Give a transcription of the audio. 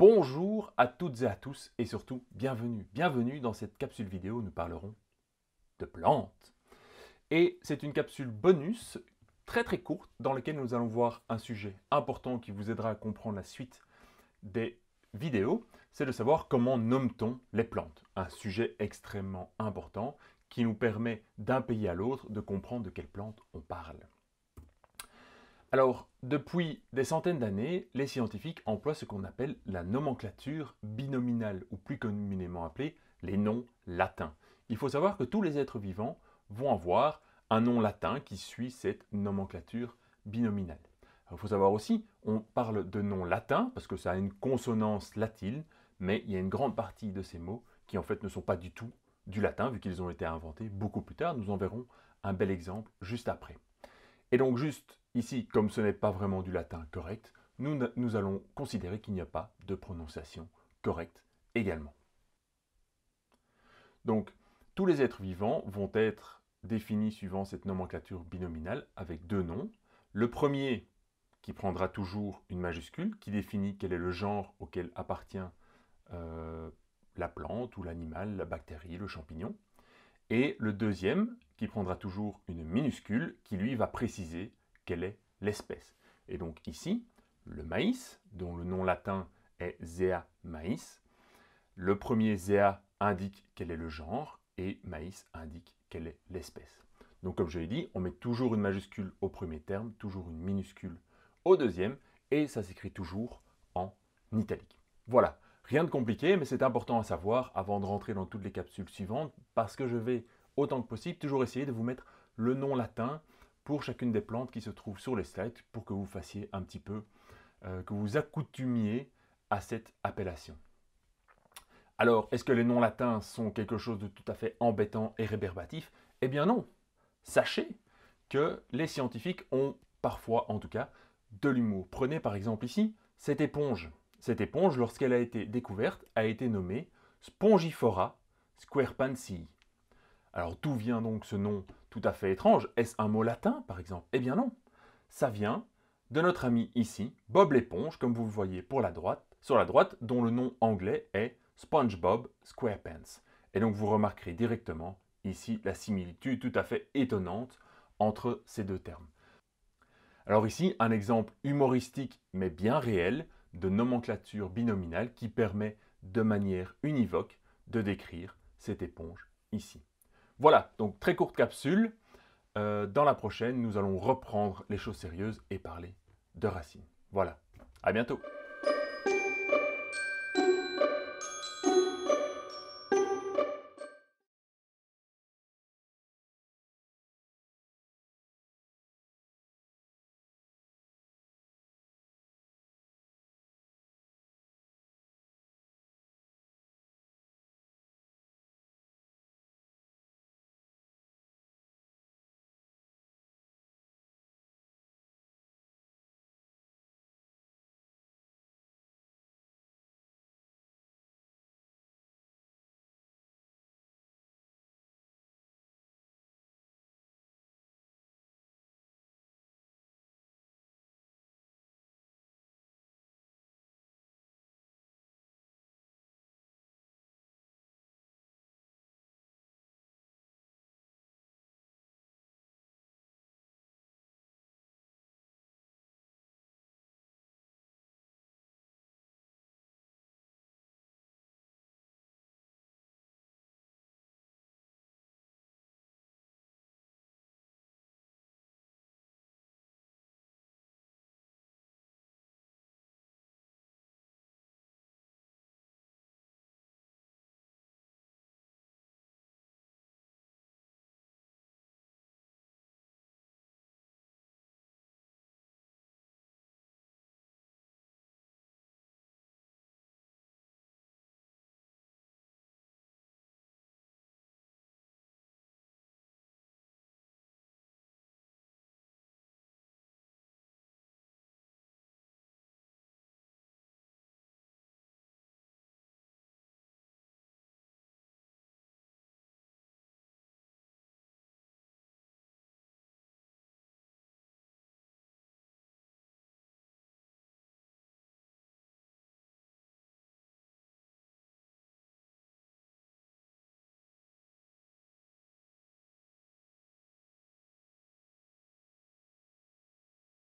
Bonjour à toutes et à tous et surtout bienvenue. Bienvenue dans cette capsule vidéo où nous parlerons de plantes. Et c'est une capsule bonus très très courte dans laquelle nous allons voir un sujet important qui vous aidera à comprendre la suite des vidéos, c'est de savoir comment nomme-t-on les plantes. Un sujet extrêmement important qui nous permet d'un pays à l'autre de comprendre de quelles plantes on parle. Alors, depuis des centaines d'années, les scientifiques emploient ce qu'on appelle la nomenclature binominale, ou plus communément appelée les noms latins. Il faut savoir que tous les êtres vivants vont avoir un nom latin qui suit cette nomenclature binominale. il faut savoir aussi, on parle de nom latin parce que ça a une consonance latine, mais il y a une grande partie de ces mots qui en fait ne sont pas du tout du latin, vu qu'ils ont été inventés beaucoup plus tard. Nous en verrons un bel exemple juste après. Et donc juste Ici, comme ce n'est pas vraiment du latin correct, nous, allons considérer qu'il n'y a pas de prononciation correcte également. Donc, tous les êtres vivants vont être définis suivant cette nomenclature binominale avec deux noms. Le premier, qui prendra toujours une majuscule, qui définit quel est le genre auquel appartient euh, la plante ou l'animal, la bactérie, le champignon. Et le deuxième, qui prendra toujours une minuscule, qui lui va préciser est l'espèce. Et donc ici, le maïs, dont le nom latin est Zea maïs. Le premier Zea indique quel est le genre et maïs indique quelle est l'espèce. Donc comme je l'ai dit, on met toujours une majuscule au premier terme, toujours une minuscule au deuxième, et ça s'écrit toujours en italique. Voilà, rien de compliqué, mais c'est important à savoir avant de rentrer dans toutes les capsules suivantes, parce que je vais, autant que possible, toujours essayer de vous mettre le nom latin pour chacune des plantes qui se trouvent sur les slides pour que vous fassiez un petit peu, euh, que vous accoutumiez à cette appellation. Alors, est-ce que les noms latins sont quelque chose de tout à fait embêtant et réberbatif Eh bien non. Sachez que les scientifiques ont parfois, en tout cas, de l'humour. Prenez par exemple ici cette éponge. Cette éponge, lorsqu'elle a été découverte, a été nommée Spongifora squarepansii. Alors d'où vient donc ce nom tout à fait étrange Est-ce un mot latin, par exemple Eh bien non. Ça vient de notre ami ici, Bob l'éponge, comme vous le voyez pour la droite, sur la droite, dont le nom anglais est SpongeBob SquarePants. Et donc vous remarquerez directement ici la similitude tout à fait étonnante entre ces deux termes. Alors ici, un exemple humoristique mais bien réel de nomenclature binominale qui permet de manière univoque de décrire cette éponge ici. Voilà, donc très courte capsule. Euh, dans la prochaine, nous allons reprendre les choses sérieuses et parler de Racine. Voilà, à bientôt